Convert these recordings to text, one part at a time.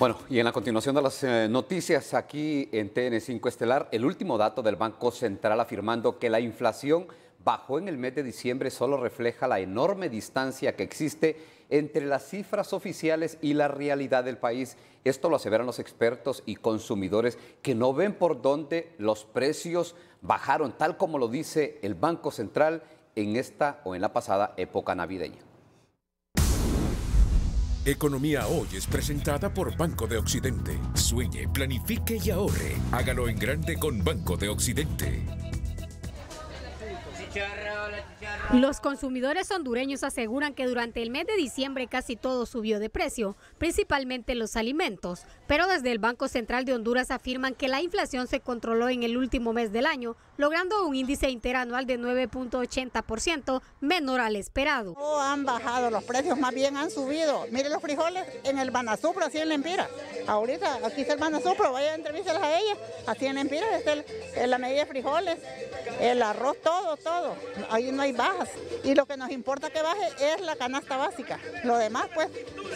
Bueno, y en la continuación de las eh, noticias aquí en TN5 Estelar, el último dato del Banco Central afirmando que la inflación bajó en el mes de diciembre solo refleja la enorme distancia que existe entre las cifras oficiales y la realidad del país. Esto lo aseveran los expertos y consumidores que no ven por dónde los precios bajaron, tal como lo dice el Banco Central en esta o en la pasada época navideña. Economía Hoy es presentada por Banco de Occidente. Sueñe, planifique y ahorre. Hágalo en grande con Banco de Occidente. Los consumidores hondureños aseguran que durante el mes de diciembre casi todo subió de precio, principalmente los alimentos, pero desde el Banco Central de Honduras afirman que la inflación se controló en el último mes del año, logrando un índice interanual de 9.80%, menor al esperado. No han bajado los precios, más bien han subido. Miren los frijoles en el banazupro, así en la empira. Ahorita aquí está el banazupro, vaya a entrevistarlas a ella, así en la está en la medida de frijoles, el arroz, todo, todo ahí no hay bajas. Y lo que nos importa que baje es la canasta básica. Lo demás, pues,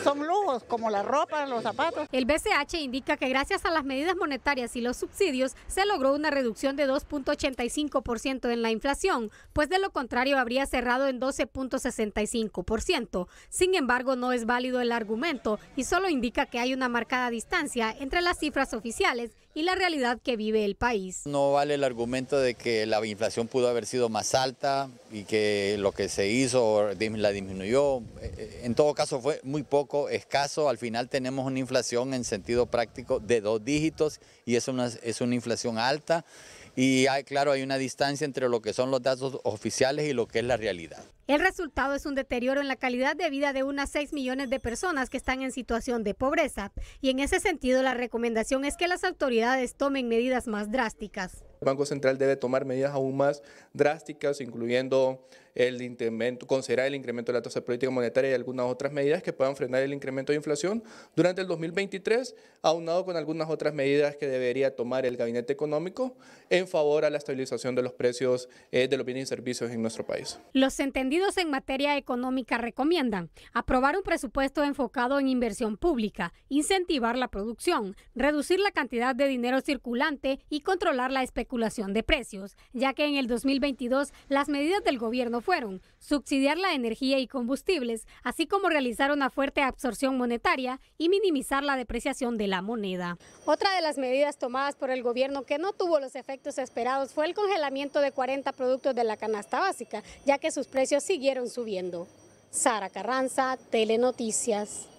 son lujos, como la ropa, los zapatos. El BCH indica que gracias a las medidas monetarias y los subsidios se logró una reducción de 2.85% en la inflación, pues de lo contrario habría cerrado en 12.65%. Sin embargo, no es válido el argumento y solo indica que hay una marcada distancia entre las cifras oficiales y la realidad que vive el país. No vale el argumento de que la inflación pudo haber sido más alta y que lo que se hizo la disminuyó. Eh, eh, en todo caso fue muy poco, escaso. Al final tenemos una inflación en sentido práctico de dos dígitos y eso es una inflación alta y claro, hay una distancia entre lo que son los datos oficiales y lo que es la realidad. El resultado es un deterioro en la calidad de vida de unas 6 millones de personas que están en situación de pobreza y en ese sentido la recomendación es que las autoridades tomen medidas más drásticas. El Banco Central debe tomar medidas aún más drásticas, incluyendo el incremento, considerar el incremento de la tasa política monetaria y algunas otras medidas que puedan frenar el incremento de inflación durante el 2023, aunado con algunas otras medidas que debería tomar el gabinete económico en favor a la estabilización de los precios eh, de los bienes y servicios en nuestro país. Los entendidos en materia económica recomiendan aprobar un presupuesto enfocado en inversión pública, incentivar la producción, reducir la cantidad de dinero circulante y controlar la especulación de precios, ya que en el 2022 las medidas del gobierno fueron subsidiar la energía y combustibles, así como realizar una fuerte absorción monetaria y minimizar la depreciación de la moneda. Otra de las medidas tomadas por el gobierno que no tuvo los efectos esperados fue el congelamiento de 40 productos de la canasta básica, ya que sus precios siguieron subiendo. Sara Carranza, Telenoticias.